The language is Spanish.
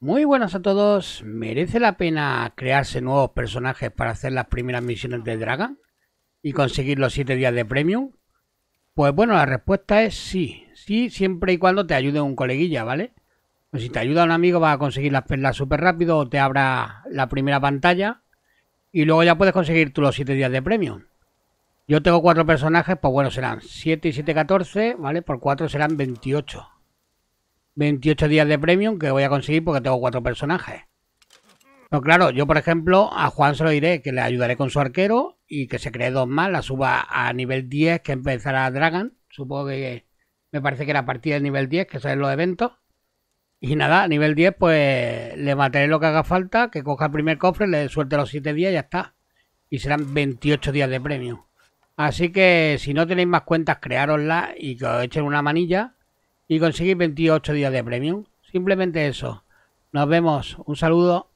Muy buenas a todos. ¿Merece la pena crearse nuevos personajes para hacer las primeras misiones de Dragon? ¿Y conseguir los 7 días de premium? Pues bueno, la respuesta es sí. Sí, siempre y cuando te ayude un coleguilla, ¿vale? Pues si te ayuda un amigo vas a conseguir las perlas súper rápido te abra la primera pantalla y luego ya puedes conseguir tú los 7 días de premium. Yo tengo cuatro personajes, pues bueno, serán 7 y 7, 14, ¿vale? Por 4 serán 28. 28 días de premium que voy a conseguir porque tengo cuatro personajes. No, claro, yo por ejemplo a Juan se lo diré que le ayudaré con su arquero y que se cree dos más, la suba a nivel 10 que empezará Dragon. Supongo que me parece que era partida del nivel 10, que son los eventos. Y nada, a nivel 10 pues le mataré lo que haga falta, que coja el primer cofre, le suelte los 7 días y ya está. Y serán 28 días de premio. Así que si no tenéis más cuentas, creároslas y que os echen una manilla y conseguir 28 días de premium. Simplemente eso. Nos vemos. Un saludo.